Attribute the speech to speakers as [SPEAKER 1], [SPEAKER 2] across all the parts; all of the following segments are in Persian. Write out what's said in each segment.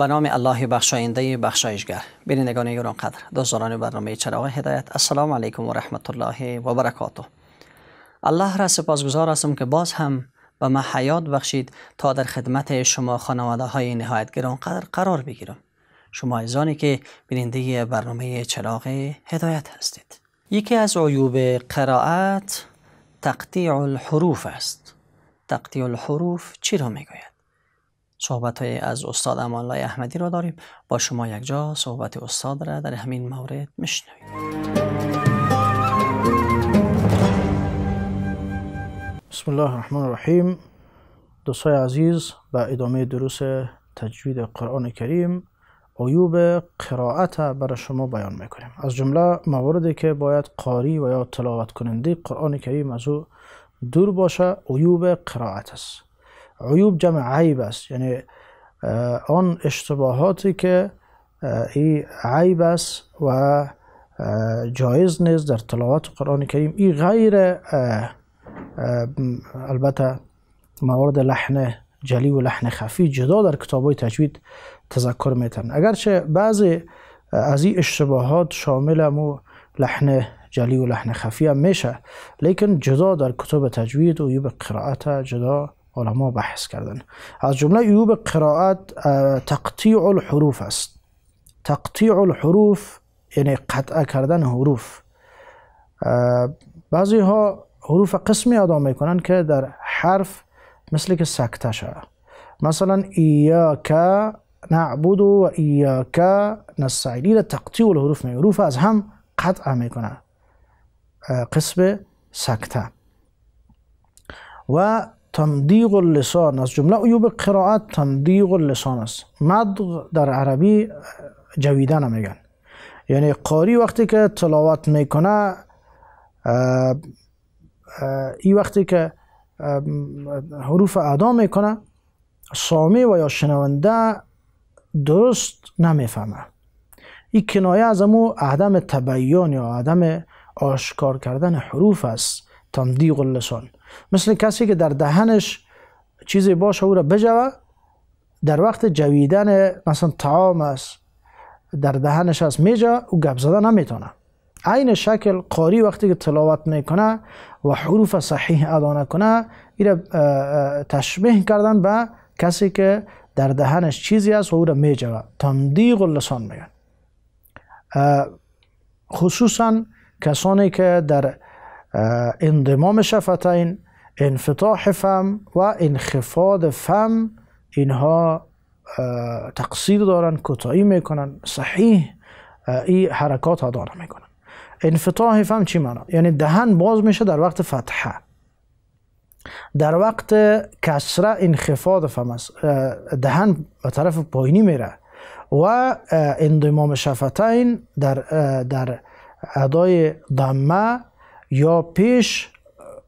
[SPEAKER 1] به نام الله بخشاینده بخشایشگر بینندگان گران قدر دوستداران برنامه چراغ هدایت السلام علیکم و رحمت الله و برکاته الله را سپاسگزار هستم که باز هم به ما حیات بخشید تا در خدمت شما خانواده های نهایت گران قدر قرار بگیرم شما ایزانی که بیننده برنامه چراغ هدایت هستید یکی از عیوب قرائت تقطیع الحروف است تقطیع الحروف چی را میگوید صحبت های از استاد الله احمدی را داریم با شما یکجا صحبت استاد را در همین مورد میشنوید
[SPEAKER 2] بسم الله الرحمن الرحیم دوستای عزیز با ادامه دروس تجوید قرآن کریم عیوب قرائت برای شما بیان میکنیم از جمله مواردی که باید قاری و یا تلاوت کننده قرآن کریم از او دور باشه عیوب قراعت است عیوب جمع عیب است یعنی آن اشتباهاتی که ای عیب است و جایز نیست در تلاوت قرآن کریم این غیر البته موارد لحن جلی و لحن خفی جدا در کتاب های تجوید تذکر میتن اگرچه بعضی از این اشتباهات شامل مو لحن جلی و لحن خفی هم میشه لیکن جدا در کتاب تجوید و یه به جدا علما بحث کردن از جمله عیوب قرائت آه، تقطیع الحروف است تقطیع الحروف یعنی يعني قطع کردن حروف آه، بعضی ها حروف قسمی ادا میکنن که در حرف مثل که سکته شد مثلا ایاک نعبد و ایاک نستعین تقطیع الحروف می حروف از هم قطع میکنه آه، قسم سکته و تمدیق اللسان از جمله عیوب قرائت تمدیق اللسان است مدغ در عربی جویدن میگن یعنی قاری وقتی که تلاوت میکنه ای وقتی که حروف ادا میکنه سامع و یا شنونده درست نمیفهمه این کنایه از امو عدم تبیان یا عدم آشکار کردن حروف است تمدیق اللسان مثل کسی که در دهنش چیزی باشه او را بجوه در وقت جویدن مثلا تعام است در دهنش از میجا او گپ زده نمیتونه عین شکل قاری وقتی که تلاوت میکنه و حروف صحیح ادا نکنه این تشبیه کردن به کسی که در دهنش چیزی است و او را میجوه تمدیق لسان میگن خصوصا کسانی که در اندمام شفتین انفتاح فم و انخفاض فم اینها تقصیر دارن کوتاهی میکنن صحیح این حرکات ها دارن میکنن انفتاح فم چی معنا یعنی دهن باز میشه در وقت فتحه در وقت کسره انخفاض فم است دهن به طرف پایینی میره و انضمام شفتین در در ادای دمه یا پیش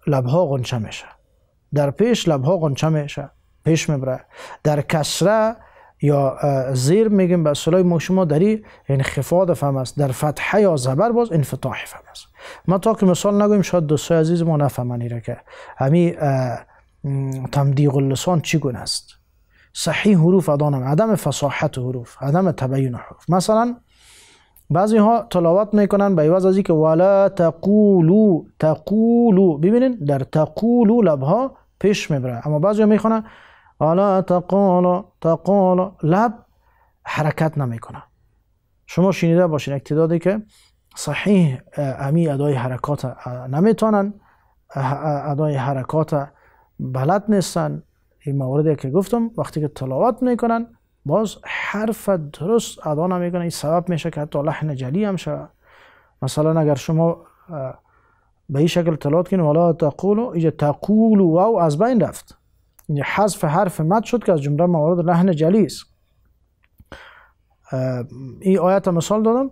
[SPEAKER 2] لبها غنچه میشه در پیش لبها غنچه میشه پیش میبره در کسره یا زیر میگیم به صلای ما شما در این انخفاض فهم است در فتحه یا زبر باز انفتاح فهم است ما تا که مثال نگویم شاید دوستای عزیز ما نفهمن را که همی تمدیق اللسان چی گونه است صحیح حروف ادانم عدم فصاحت حروف عدم تبین حروف مثلا بعضی ها تلاوت میکنن به عوض از اینکه ولا تقولو تقولو ببینین در تقولو لبها پیش میبره اما بعضی ها میخونن ولا تقولو تقولو لب حرکت نمیکنه شما شنیده باشین اقتدادی که صحیح امی ادای حرکات نمیتونن ادای حرکات بلد نیستن این موردی که گفتم وقتی که تلاوت میکنن باز حرف درست ادا نمیکنه این سبب میشه که حتی لحن جلی هم شه مثلا اگر شما به این شکل تلاوت کنید ولا تقولو اینجا تقول او از بین رفت اینجا یعنی حذف حرف مد شد که از جمله موارد لحن جلی است این آیت مثال دادم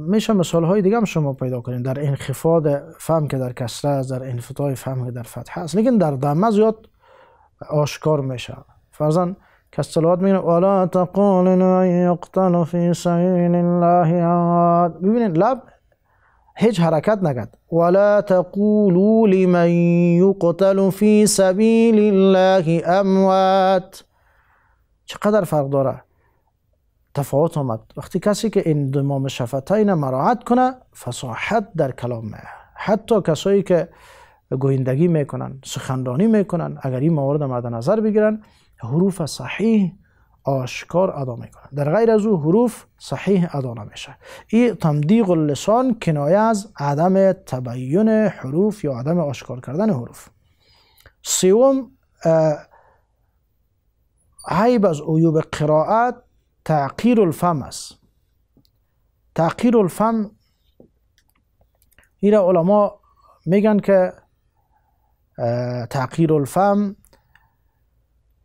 [SPEAKER 2] میشه مثال های دیگه هم شما پیدا کنید در انخفاض فهم که در کسره است در انفتاح فهم که در فتحه است لیکن در دمه زیاد آشکار میشه فرزن كالصلوات من ولا تقول ان يقتل في سبيل الله عاد ببینید لب هیچ حركات نکرد ولا تقولوا لمن يقتل في سبيل الله اموات چقدر فرق داره تفاوت آمد وقتی کسی که این دو مام شفتاین مراعت کنه فصاحت در کلام حتی کسایی که گویندگی میکنن سخندانی میکنن اگر این موارد مد نظر بگیرن حروف صحیح آشکار ادا میکنه در غیر از او حروف صحیح ادا نمیشه این تمدیق اللسان کنایه از عدم تبیین حروف یا عدم آشکار کردن حروف سوم عیب از عیوب قرائت تعقیر الفم است تعقیر الفم این علما میگن که تعقیر الفم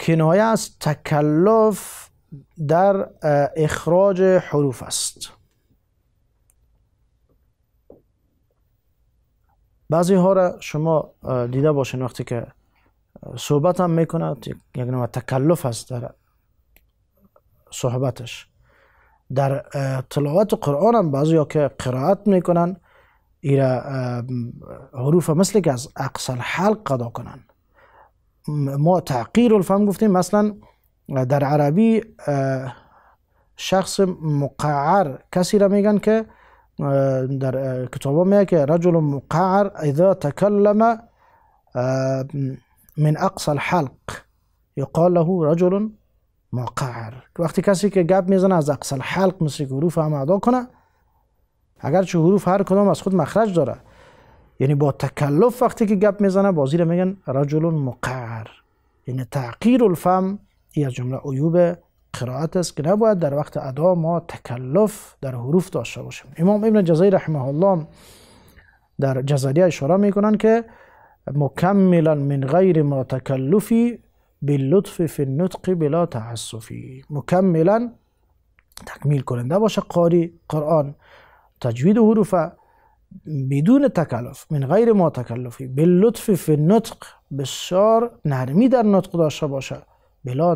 [SPEAKER 2] کنایه از تکلف در اخراج حروف است بعضی ها را شما دیده باشین وقتی که صحبت هم میکند یک نوع تکلف است در صحبتش در تلاوت قرآن هم بعضی ها که قرائت میکنن ایرا حروف مثل که از اقصال حلق قدا کنن تعقیر الفهم گفتیم مثلا آه، در عربی آه، شخص مقعر کسی را میگن که آه، در کتاب میگه که رجل مقعر اذا تکلم من اقصى الحلق یقال له رجل مقعر وقتی کسی که گپ میزنه از اقصى الحلق مثل که حروف هم ادا کنه اگر چه حروف هر کدام از خود مخرج داره یعنی با تکلف وقتی که گپ میزنه بازی را میگن رجل مقعر یعنی تعقیر الفم یا جمله عیوب قرائت است که نباید در وقت ادا ما تکلف در حروف داشته باشیم امام ابن جزایی رحمه الله در جزریه اشاره میکنند که مکملا من غیر ما تکلفی باللطف فی النطق بلا تعصفی مکملا تکمیل کننده باشه قاری قرآن تجوید حروفه بدون تکلف من غیر ما تکلفی به لطف فی نطق بسیار نرمی در نطق داشته باشه بلا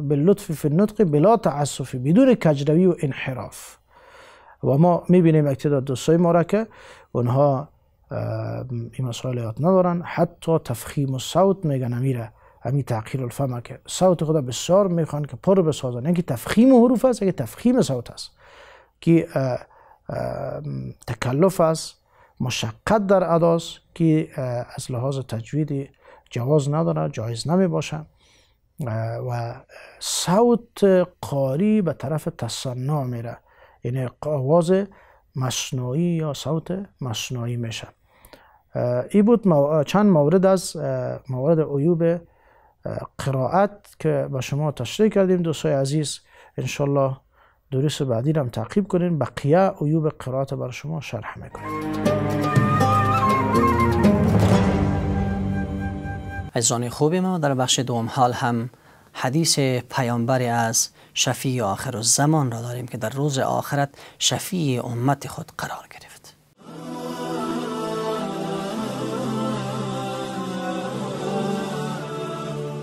[SPEAKER 2] باللطف فی النطق بلا تعصفی بدون کجروی و انحراف و ما میبینیم اکتداد دوستای ما را که اونها این مسائل یاد ندارن حتی تفخیم و صوت میگن امیره امی تعقیل الفمه که صوت خدا بسیار میخوان که پر بسازن اینکه یعنی تفخیم حروف است یکی یعنی تفخیم صوت است که تکلف است مشقت در اداست که از لحاظ تجوید جواز نداره جایز نمی باشه و صوت قاری به طرف تصنع میره یعنی آواز مصنوعی یا صوت مصنوعی میشه این بود چند مورد از موارد عیوب قرائت که به شما تشریح کردیم دوستای عزیز انشالله دروس بعدی رو هم تعقیب کنین بقیه عیوب قرائت بر شما شرح از عزیزان خوب ما در بخش دوم حال
[SPEAKER 1] هم حدیث پیامبر از شفیع آخر الزمان را داریم که در روز آخرت شفیع امت خود قرار گرفت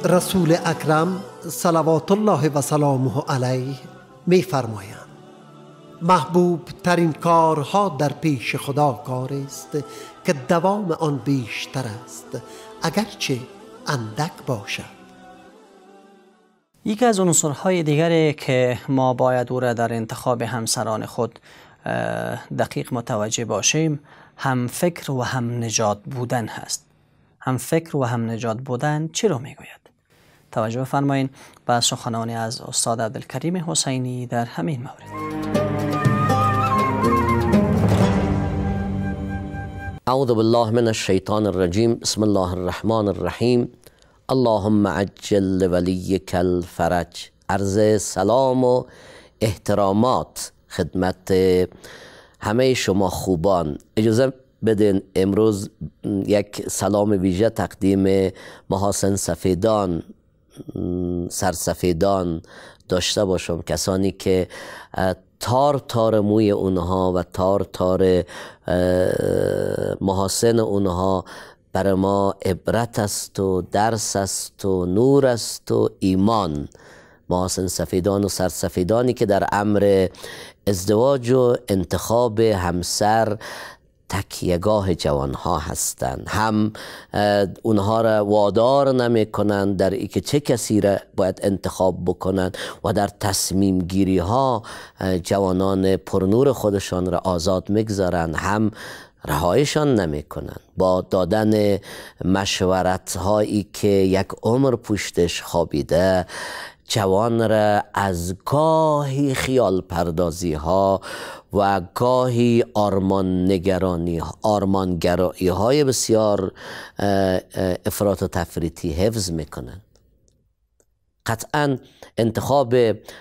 [SPEAKER 2] رسول اکرم صلوات الله و سلامه علیه فرمایم، محبوب ترین کارها در پیش خدا کار است که دوام آن بیشتر است اگرچه اندک باشد
[SPEAKER 1] یکی از های دیگری که ما باید او را در انتخاب همسران خود دقیق متوجه باشیم هم فکر و هم نجات بودن هست هم فکر و هم نجات بودن چی رو میگوید توجه بفرمایید به سخنانی از استاد عبدالکریم حسینی در همین مورد
[SPEAKER 3] اعوذ بالله من الشیطان الرجیم بسم الله الرحمن الرحیم اللهم عجل کل الفرج عرض سلام و احترامات خدمت همه شما خوبان اجازه بدین امروز یک سلام ویژه تقدیم محاسن سفیدان سرسفیدان داشته باشم کسانی که تار تار موی اونها و تار تار محاسن اونها بر ما عبرت است و درس است و نور است و ایمان محاسن سفیدان و سرسفیدانی که در امر ازدواج و انتخاب همسر تکیهگاه ها هستند هم اونها را وادار نمی کنند در ای که چه کسی را باید انتخاب بکنند و در تصمیم گیری ها جوانان پرنور خودشان را آزاد میگذارند هم رهایشان کنند با دادن مشورت هایی که یک عمر پشتش خوابیده جوان را از گاهی خیال پردازی ها و گاهی آرمان نگرانی آرمانگرایی های بسیار افراط و تفریطی حفظ میکنند قطعا انتخاب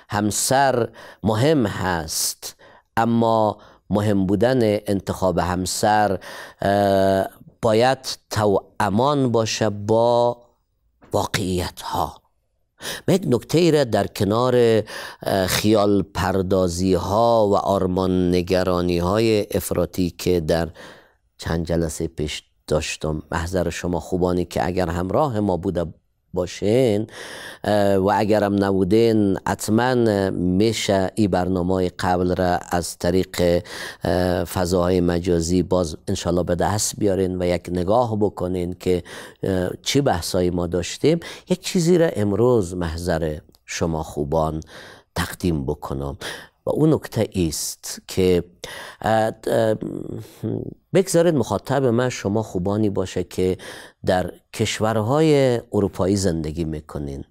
[SPEAKER 3] همسر مهم هست اما مهم بودن انتخاب همسر باید توامان باشه با واقعیت ها من یک نکته را در کنار خیال پردازی ها و آرمان نگرانی های افراتی که در چند جلسه پیش داشتم محضر شما خوبانی که اگر همراه ما بوده باشین و اگرم نبودین حتما میشه ای برنامه قبل را از طریق فضاهای مجازی باز انشالله به دست بیارین و یک نگاه بکنین که چی بحثایی ما داشتیم یک چیزی را امروز محضر شما خوبان تقدیم بکنم و اون نکته است که بگذارید مخاطب من شما خوبانی باشه که در کشورهای اروپایی زندگی میکنین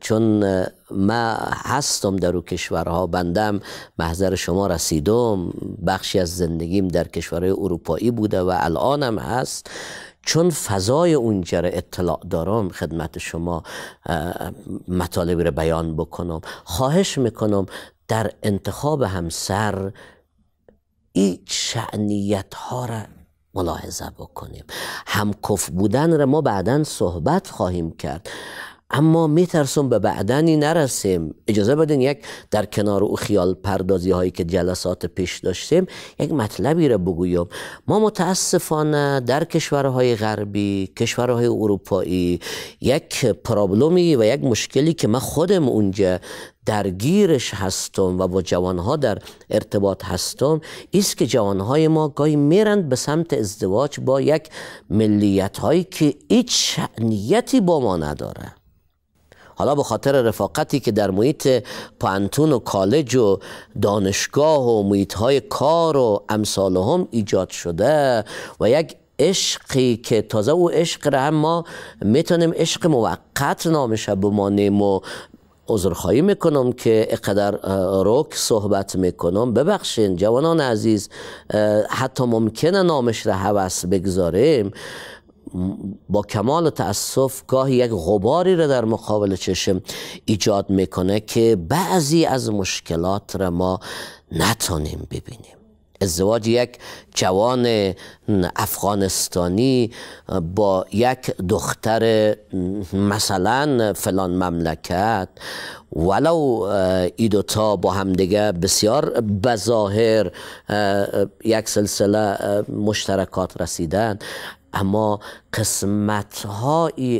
[SPEAKER 3] چون ما هستم در او کشورها بندم محضر شما رسیدم بخشی از زندگیم در کشورهای اروپایی بوده و الانم هست چون فضای اونجا را اطلاع دارم خدمت شما مطالبی را بیان بکنم خواهش میکنم در انتخاب همسر این شعنیت ها را ملاحظه بکنیم همکف بودن را ما بعدا صحبت خواهیم کرد اما میترسم به بعدنی نرسیم اجازه بدین یک در کنار او خیال پردازی هایی که جلسات پیش داشتیم یک مطلبی را بگویم ما متاسفانه در کشورهای غربی کشورهای اروپایی یک پرابلمی و یک مشکلی که من خودم اونجا درگیرش هستم و با جوانها در ارتباط هستم ایست که جوانهای ما گاهی میرند به سمت ازدواج با یک ملیت هایی که هیچ نیتی با ما نداره حالا به خاطر رفاقتی که در محیط پانتون و کالج و دانشگاه و محیط های کار و امثال هم ایجاد شده و یک عشقی که تازه او عشق را هم ما میتونیم عشق موقت نامش بمانیم و عذرخواهی میکنم که اقدر روک صحبت میکنم ببخشین جوانان عزیز حتی ممکنه نامش را حوث بگذاریم با کمال تاسف گاهی یک غباری را در مقابل چشم ایجاد میکنه که بعضی از مشکلات را ما نتونیم ببینیم ازدواج یک جوان افغانستانی با یک دختر مثلا فلان مملکت ولو ای با همدیگه بسیار بظاهر یک سلسله مشترکات رسیدن اما قسمت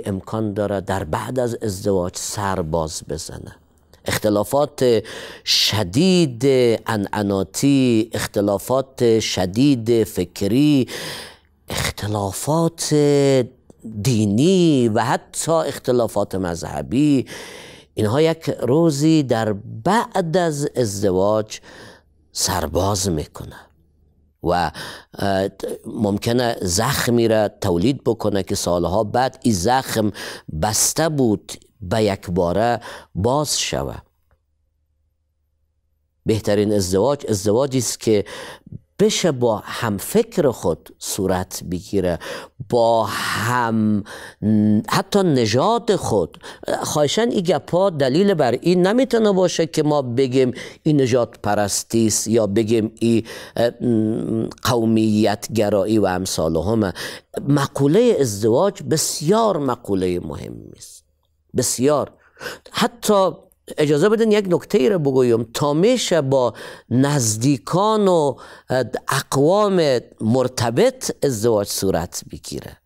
[SPEAKER 3] امکان داره در بعد از ازدواج سر باز بزنه اختلافات شدید انعناتی اختلافات شدید فکری اختلافات دینی و حتی اختلافات مذهبی اینها یک روزی در بعد از ازدواج سرباز میکنه و ممکنه زخمی را تولید بکنه که سالها بعد این زخم بسته بود به یک باره باز شوه بهترین ازدواج ازدواجی است که بشه با هم فکر خود صورت بگیره با هم حتی نژاد خود خواهشن این گپا دلیل بر این نمیتونه باشه که ما بگیم این نجات پرستیس یا بگیم این قومیت گرایی و امثال همه مقوله ازدواج بسیار مقوله مهمی است بسیار حتی اجازه بدین یک نکته ای را بگویم تا میشه با نزدیکان و اقوام مرتبط ازدواج صورت بگیره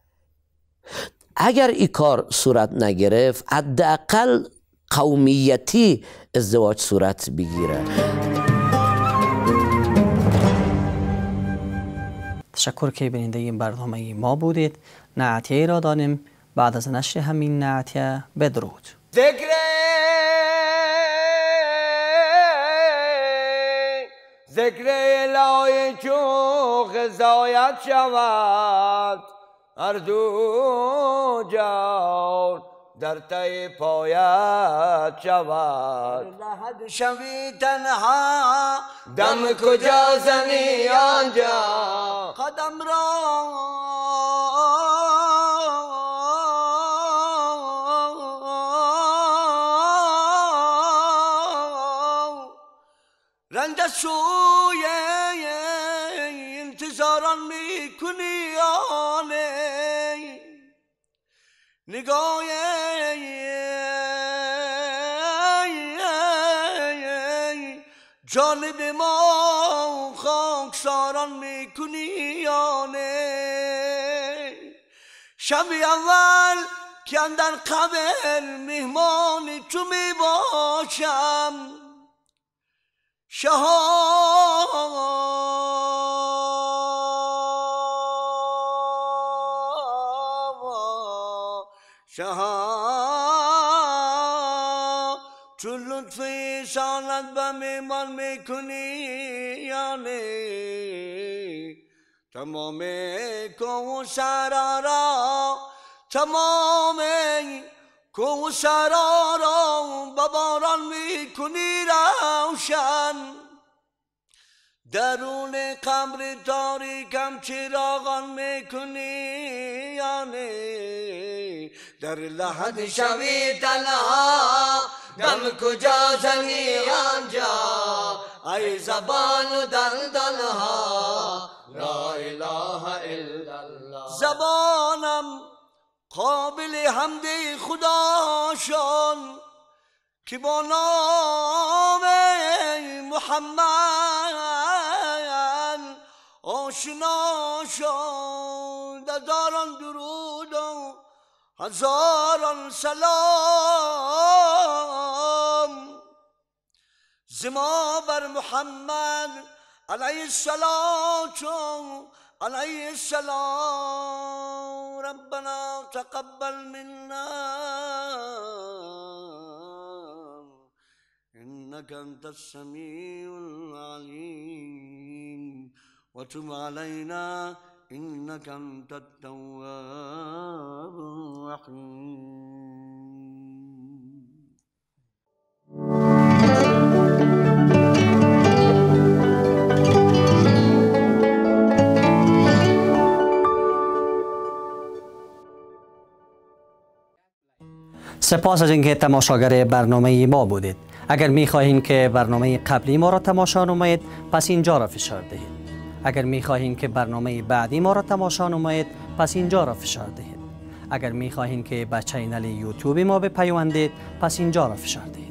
[SPEAKER 3] اگر ای کار صورت نگرفت حداقل قومیتی ازدواج صورت بگیره
[SPEAKER 1] تشکر که بیننده این برنامه ما بودید نعتیه را دانیم بعد از نشر همین نعتیه بدرود
[SPEAKER 4] ذکر الهی چو غذایت شود هر دو در تای پایت شود لحد شوی تنها دم کجا زنی آنجا قدم را شوی انتظاران میکنی آنه نگاه جانب ما خاک ساران میکنی آنه شب اول که اندر قبل مهمان تو میباشم شها شاه، تو لطف ایشانت به میمان میکنی یعنی تمام کوشرا شرارا، تمام کوسرا را به باران میکنی روشن درون قبر تاریکم چراغان میکنی یعنی در لحد شوی تنها دم کجا زنی آنجا ای زبان و دندانها لا اله الا الله زبانم قابل حمد خداشان که با نام محمد آشنا شد هزاران درود و هزاران سلام زما بر محمد علیه السلام عليه السلام ربنا تقبل منا إنك أنت السميع العليم وتب علينا إنك أنت التواب الرحيم
[SPEAKER 1] سپاس از اینکه تماشاگر برنامه ما بودید اگر می خواهیم که برنامه قبلی ما را تماشا نمایید پس اینجا را فشار دهید اگر می خواهیم که برنامه بعدی ما را تماشا نمایید پس اینجا را فشار دهید اگر می خواهیم که به چینل یوتیوب ما بپیوندید پس اینجا را فشار دهید